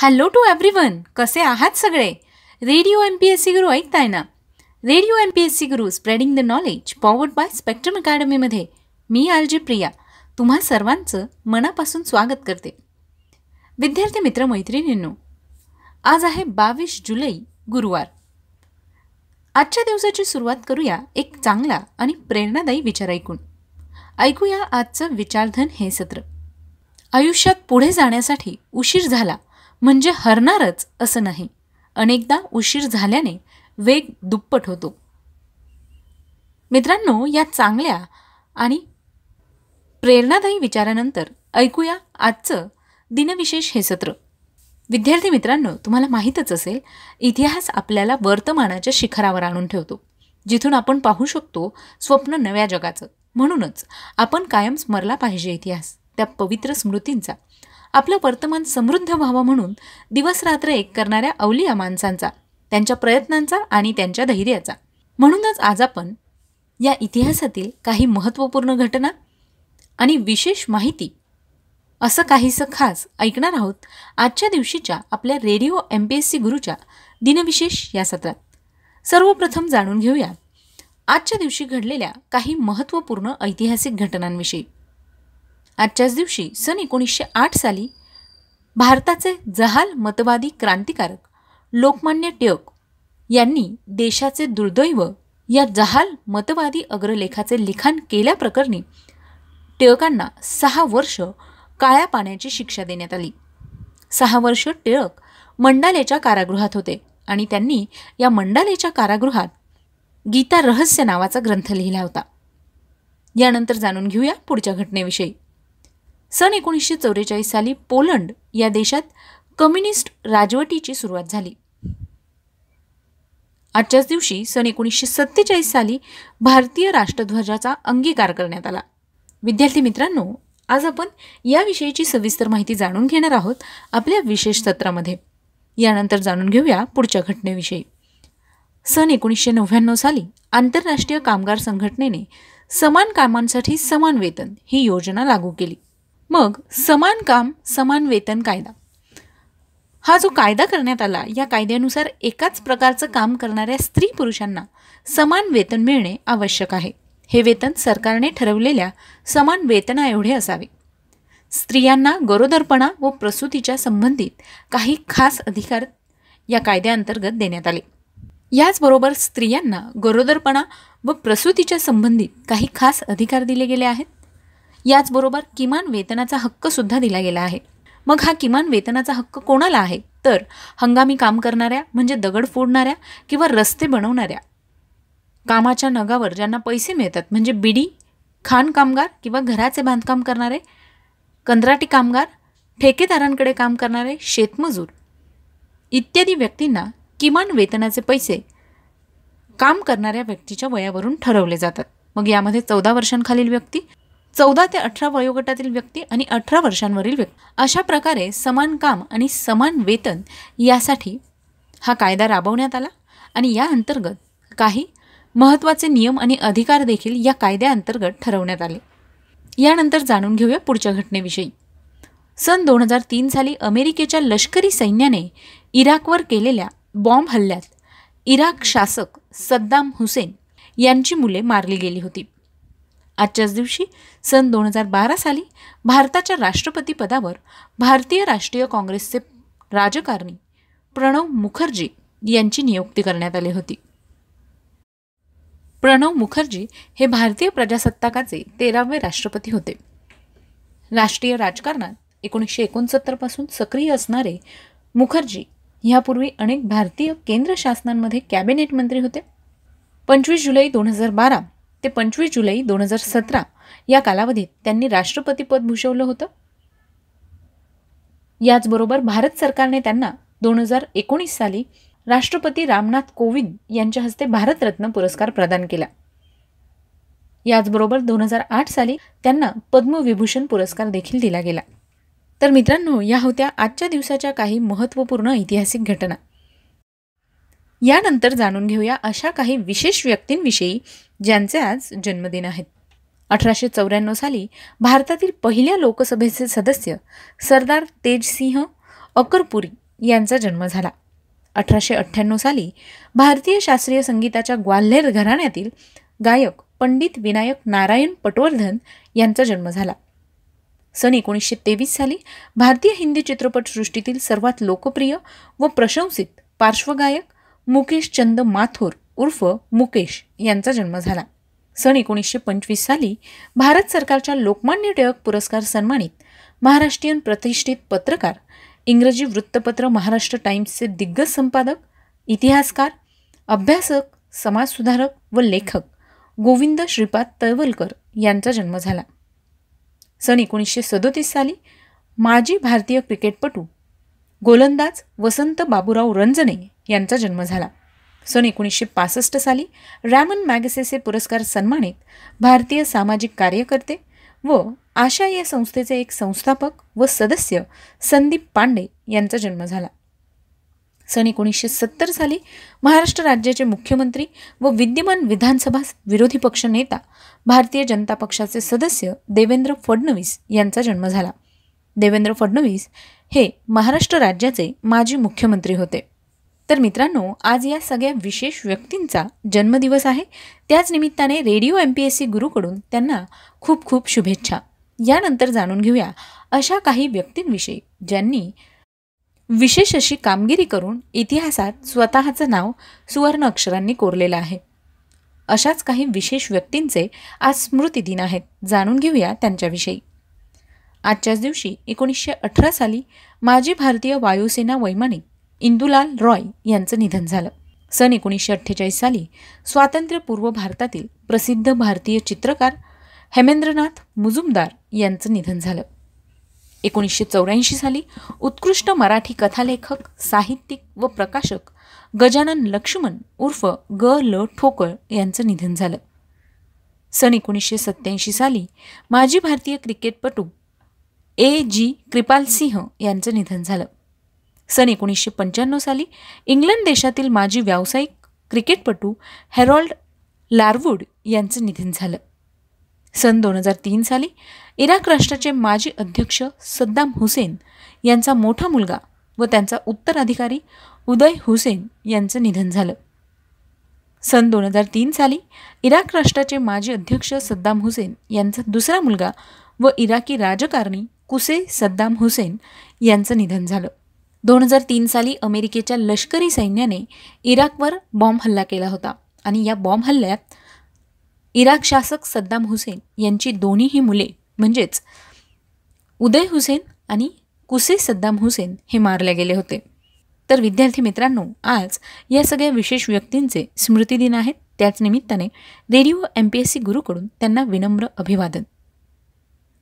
hello to one कसे आहात सगळे radio M P S C गुरु ऐकताय ना radio M P S C गुरु spreading the knowledge powered by Spectrum अकॅडमीमध्ये मी आलजी प्रिया तुम्हा सर्वांचं मनापासून स्वागत करते विद्यार्थी मित्र मैत्रिणींनो आज आहे बावीस जुलै गुरुवार आजच्या दिवसाची सुरुवात करूया एक चांगला आणि प्रेरणादायी विचार ऐकून ऐकूया आजचं विचारधन हे सत्र आयुष्यात पुढे जाण्यासाठी उशीर झाला म्हणजे हरणारच असं नाही अनेकदा उशीर झाल्याने वेग दुप्पट होतो मित्रांनो या चांगल्या आणि प्रेरणादायी विचारानंतर ऐकूया आजचं दिनविशेष हे सत्र विद्यार्थी मित्रांनो तुम्हाला माहीतच असेल इतिहास आपल्याला वर्तमानाच्या शिखरावर आणून ठेवतो जिथून आपण पाहू शकतो स्वप्न नव्या जगाचं म्हणूनच आपण कायम स्मरला पाहिजे इतिहास त्या पवित्र स्मृतींचा आपलं वर्तमान समृद्ध व्हावं म्हणून दिवसरात्र एक करणाऱ्या अवलिया माणसांचा त्यांच्या प्रयत्नांचा आणि त्यांच्या धैर्याचा म्हणूनच आज आपण या इतिहासातील काही महत्त्वपूर्ण घटना आणि विशेष माहिती असं काहीसं खास ऐकणार आहोत आजच्या दिवशीच्या आपल्या radio M P S C गुरूच्या दिनविशेष या सत्रात सर्वप्रथम जाणून घेऊया आजच्या दिवशी घडलेल्या काही महत्त्वपूर्ण ऐतिहासिक घटनांविषयी आजच्याच दिवशी सन एकोणीसशे आठ साली भारताचे जहाल मतवादी क्रांतिकारक लोकमान्य टिळक यांनी देशाचे दुर्दैव या जहाल मतवादी अग्रलेखाचे लिखाण केल्याप्रकरणी टिळकांना सहा वर्ष काळ्या पाण्याची शिक्षा देण्यात आली सहा वर्ष टिळक मंडालेच्या कारागृहात होते आणि त्यांनी या मंडालेच्या कारागृहात गीता रहस्य नावाचा ग्रंथ लिहिला होता यानंतर जाणून घेऊया पुढच्या घटनेविषयी सन एकोणीसशे चौवेचाळीस साली पोलंड या देशात कम्युनिस्ट राजवटीची सुरुवात झाली आजच्याच दिवशी सन एकोणीसशे सत्तेचाळीस साली भारतीय राष्ट्रध्वजाचा अंगीकार करण्यात आला विद्यार्थी मित्रांनो आज आपण याविषयीची सविस्तर माहिती जाणून घेणार आहोत आपल्या विशेष सत्रामध्ये यानंतर जाणून घेऊया पुढच्या घटनेविषयी सन एकोणीसशे नव्याण्णव साली आंतरराष्ट्रीय कामगार संघटनेने समान कामांसाठी समान वेतन ही योजना लागू केली मग समान काम समान वेतन कायदा हा जो कायदा करण्यात आला या कायद्यानुसार एकाच प्रकारचं काम करणाऱ्या स्त्री पुरुषांना समान वेतन मिळणे आवश्यक आहे हे वेतन सरकारने ठरवलेल्या समान वेतना एवढे असावे स्त्रियांना गरोदरपणा व प्रसूतीच्या संबंधित काही खास अधिकार या कायद्याअंतर्गत देण्यात आले याचबरोबर स्त्रियांना गरोदरपणा व प्रसूतीच्या संबंधित काही खास अधिकार दिले गेले आहेत याचबरोबर किमान वेतनाचा हक्कसुद्धा दिला गेला आहे मग हा किमान वेतनाचा हक्क कोणाला आहे तर हंगामी काम करणाऱ्या म्हणजे दगड फोडणाऱ्या किंवा रस्ते बनवणाऱ्या कामाच्या नगावर ज्यांना पैसे मिळतात म्हणजे बिडी खाण कामगार किंवा घराचे बांधकाम करणारे कंत्राटी कामगार ठेकेदारांकडे काम करणारे शेतमजूर इत्यादी व्यक्तींना किमान वेतनाचे पैसे काम करणाऱ्या व्यक्तीच्या वयावरून ठरवले जातात मग यामध्ये चौदा वर्षांखालील व्यक्ती चौदा ते अठरा वयोगटातील व्यक्ती आणि अठरा वर्षांवरील व्यक्ती अशा प्रकारे समान काम आणि समान वेतन यासाठी हा कायदा राबवण्यात आला आणि या अंतर्गत काही महत्त्वाचे नियम आणि अधिकार देखील या कायद्याअंतर्गत ठरवण्यात आले यानंतर जाणून घेऊया पुढच्या घटनेविषयी सन दोन हजार तीन साली अमेरिकेच्या लष्करी सैन्याने इराकवर केलेल्या बॉम्ब हल्ल्यात इराक शासक सद्दाम हुसेन यांची मुले मारली गेली होती आजच्याच दिवशी सन दोन हजार बारा साली भारताच्या राष्ट्रपतीपदावर भारतीय राष्ट्रीय काँग्रेसचे राजकारणी प्रणव मुखर्जी यांची नियुक्ती करण्यात आली होती प्रणव मुखर्जी हे भारतीय प्रजासत्ताकाचे तेरावे राष्ट्रपती होते राष्ट्रीय राजकारणात एकोणीसशे एकोणसत्तरपासून सक्रिय असणारे मुखर्जी ह्यापूर्वी अनेक भारतीय केंद्र शासनांमध्ये कॅबिनेट मंत्री होते पंचवीस जुलै दोन हजार बारा ते पंचवीस जुलै दोन हजार सतरा या कालावधीत त्यांनी राष्ट्रपतीपद भूषवलं होतं याचबरोबर भारत सरकारने त्यांना दोन हजार एकोणीस साली राष्ट्रपती रामनाथ कोविंद यांच्या हस्ते भारतरत्न पुरस्कार प्रदान केला याचबरोबर दोन हजार आठ साली त्यांना पद्मविभूषण पुरस्कार देखील दिला गेला तर मित्रांनो या होत्या आजच्या दिवसाच्या काही महत्त्वपूर्ण ऐतिहासिक घटना यानंतर जाणून घेऊया अशा काही विशेष व्यक्तींविषयी ज्यांचे आज जन्मदिन आहेत अठराशे चौऱ्याण्णव साली भारतातील पहिल्या लोकसभेचे सदस्य सरदार तेजसिंह अकरपुरी यांचा जन्म झाला अठराशे अठ्ठ्याण्णव साली भारतीय शास्त्रीय संगीताच्या ग्वाल्हेर घराण्यातील गायक पंडित विनायक नारायण पटवर्धन यांचा जन्म झाला सन एकोणीसशे तेवीस साली भारतीय हिंदी चित्रपटसृष्टीतील सर्वात लोकप्रिय व प्रशंसित पार्श्वगायक मुकेश चंद माथुर उर्फ मुकेश यांचा जन्म झाला सन एकोणीसशे पंचवीस साली भारत सरकारच्या लोकमान्य टिळक पुरस्कार सन्मानित महाराष्ट्रीयन प्रतिष्ठित पत्रकार इंग्रजी वृत्तपत्र महाराष्ट्र टाइम्सचे दिग्गज संपादक इतिहासकार अभ्यासक समाजसुधारक व लेखक गोविंद श्रीपाद तळवलकर यांचा जन्म झाला सन एकोणीसशे सदोतीस साली माजी भारतीय क्रिकेटपटू गोलंदाज वसंत बाबूराव रंजने यांचा जन्म झाला सन एकोणीसशे पासष्ट साली रॅमन मॅगसेसे पुरस्कार सन्मानित भारतीय सामाजिक कार्यकर्ते व आशा या संस्थेचे एक संस्थापक व सदस्य संदीप पांडे यांचा जन्म झाला सन एकोणीसशे सत्तर साली महाराष्ट्र राज्याचे मुख्यमंत्री व विद्यमान विधानसभा विरोधी पक्ष नेता भारतीय जनता पक्षाचे सदस्य देवेंद्र फडणवीस यांचा जन्म झाला देवेंद्र फडणवीस हे महाराष्ट्र राज्याचे माजी मुख्यमंत्री होते तर मित्रांनो आज या सगळ्या विशेष व्यक्तींचा जन्मदिवस आहे त्याच निमित्ताने radio M P S C गुरूकडून त्यांना खूप खूप शुभेच्छा यानंतर जाणून घेऊया अशा काही व्यक्तींविषयी ज्यांनी विशेष अशी कामगिरी करून इतिहासात स्वतःचं नाव सुवर्ण अक्षरांनी कोरलेलं आहे अशाच काही विशेष व्यक्तींचे आज स्मृतिदिन आहेत जाणून घेऊया त्यांच्याविषयी आजच्याच दिवशी एकोणीसशे अठरा साली माजी भारतीय वायुसेना वैमानिक इंदुलाल रॉय यांचं निधन झालं सन एकोणीसशे अठ्ठेचाळीस साली स्वातंत्र्यपूर्व भारतातील प्रसिद्ध भारतीय चित्रकार हेमेंद्रनाथ मुजुमदार यांचं निधन झालं एकोणीसशे चौऱ्याऐंशी साली उत्कृष्ट मराठी कथालेखक साहित्यिक व प्रकाशक गजानन लक्ष्मण उर्फ ग ल ठोकळ यांचं निधन झालं सन एकोणीसशे सत्त्याऐंशी साली माजी भारतीय क्रिकेटपटू ए जी कृपाल सिंह यांचं निधन झालं सन एकोणीसशे पंच्याण्णव साली इंग्लंड देशातील माजी व्यावसायिक क्रिकेटपटू हॅरॉल्ड लारवूड यांचं निधन झालं सन दोन हजार तीन साली इराक राष्ट्राचे माजी अध्यक्ष सद्दाम हुसेन यांचा मोठा मुलगा व त्यांचा उत्तराधिकारी उदय हुसेन यांचं निधन झालं सन दोन हजार तीन साली इराक राष्ट्राचे माजी अध्यक्ष सद्दाम हुसेन यांचा दुसरा मुलगा व इराकी राजकारणी कुसे सद्दाम हुसेन यांचं निधन झालं दोन हजार तीन साली अमेरिकेच्या लष्करी सैन्याने इराकवर बॉम्ब हल्ला केला होता आणि या बॉम्ब हल्ल्यात इराक शासक सद्दाम हुसेन यांची दोन्हीही मुले म्हणजेच उदय हुसेन आणि कुसे सद्दाम हुसेन हे मारले गेले होते तर विद्यार्थी मित्रांनो आज या सगळ्या विशेष व्यक्तींचे स्मृतिदिन आहेत त्याच निमित्ताने radio M P S C गुरूकडून त्यांना विनम्र अभिवादन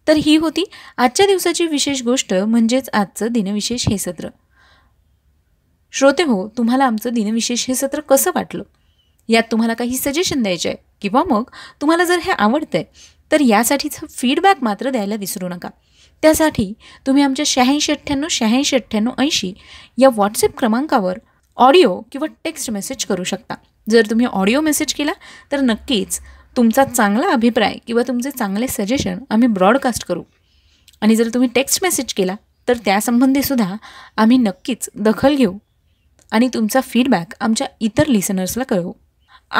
तर ही होती आजच्या दिवसाची विशेष गोष्ट म्हणजेच आजचं दिनविशेष हे सत्र श्रोते हो तुम्हाला आमचं दिनविशेष हे सत्र कसं वाटलं यात तुम्हाला काही सजेशन द्यायचे आहे किंवा मग तुम्हाला जर हे आवडतं आहे तर यासाठीचं फीडबॅक मात्र द्यायला विसरू नका त्यासाठी तुम्ही आमच्या शहाऐंशी अठ्ठ्याण्णव शहाऐंशी अठ्ठ्याण्णव ऐंशी या व्हॉट्सअप क्रमांकावर ऑडिओ किंवा टेक्स्ट मेसेज करू शकता जर तुम्ही ऑडिओ मेसेज केला तर नक्कीच तुमचा चांगला अभिप्राय किंवा तुमचे चांगले सजेशन आम्ही ब्रॉडकास्ट करू आणि जर तुम्ही टेक्स्ट मेसेज केला तर त्यासंबंधीसुद्धा आम्ही नक्कीच दखल घेऊ आणि तुमचा फीडबॅक आमच्या इतर लिसनर्सला कळवू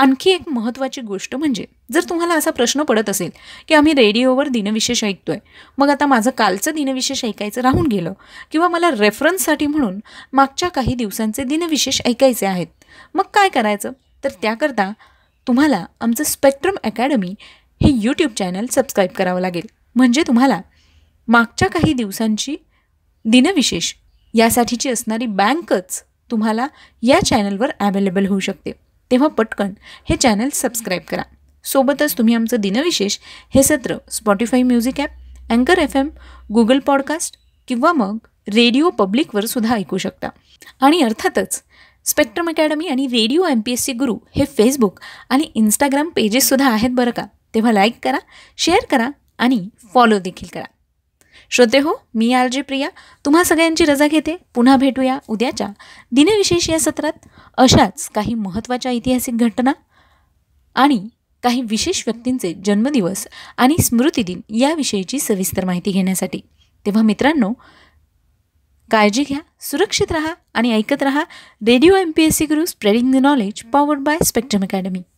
आणखी एक महत्त्वाची गोष्ट म्हणजे जर तुम्हाला असा प्रश्न पडत असेल की आम्ही रेडिओवर दिनविशेष ऐकतोय मग आता माझं कालचं दिनविशेष ऐकायचं राहून गेलं किंवा मला रेफरन्ससाठी म्हणून मागच्या काही दिवसांचे दिनविशेष ऐकायचे आहेत मग काय करायचं तर त्याकरता तुम्हाला आमचं स्पेक्ट्रम अकॅडमी हे यूट्यूब चॅनल सबस्क्राईब करावं लागेल म्हणजे तुम्हाला मागच्या काही दिवसांची दिनविशेष यासाठीची असणारी बँकच तुम्हाला या चॅनलवर अवेलेबल होऊ शकते तेव्हा पटकन हे चॅनल सबस्क्राईब करा सोबतच तुम्ही आमचं दिनविशेष हे सत्र स्पॉटीफाय म्युझिक ॲप अँकर एफ एम गुगल पॉडकास्ट किंवा मग रेडिओ पब्लिकवर सुद्धा ऐकू शकता आणि अर्थातच स्पेक्ट्रम अकॅडमी आणि radio M P S C Guru हे फेसबुक आणि इंस्टाग्राम पेजेससुद्धा आहेत बरं का तेव्हा लाईक करा शेअर करा आणि फॉलो देखील करा श्रोते हो मी आर जे प्रिया तुम्हा सगळ्यांची रजा घेते पुन्हा भेटूया उद्याच्या दिनविशेष या सत्रात अशाच काही महत्त्वाच्या ऐतिहासिक घटना आणि काही विशेष व्यक्तींचे जन्मदिवस आणि स्मृतिदिन याविषयीची सविस्तर माहिती घेण्यासाठी तेव्हा मित्रांनो काळजी घ्या सुरक्षित राहा आणि ऐकत रहा radio M P S C गुरु spreading the knowledge powered by Spectrum academy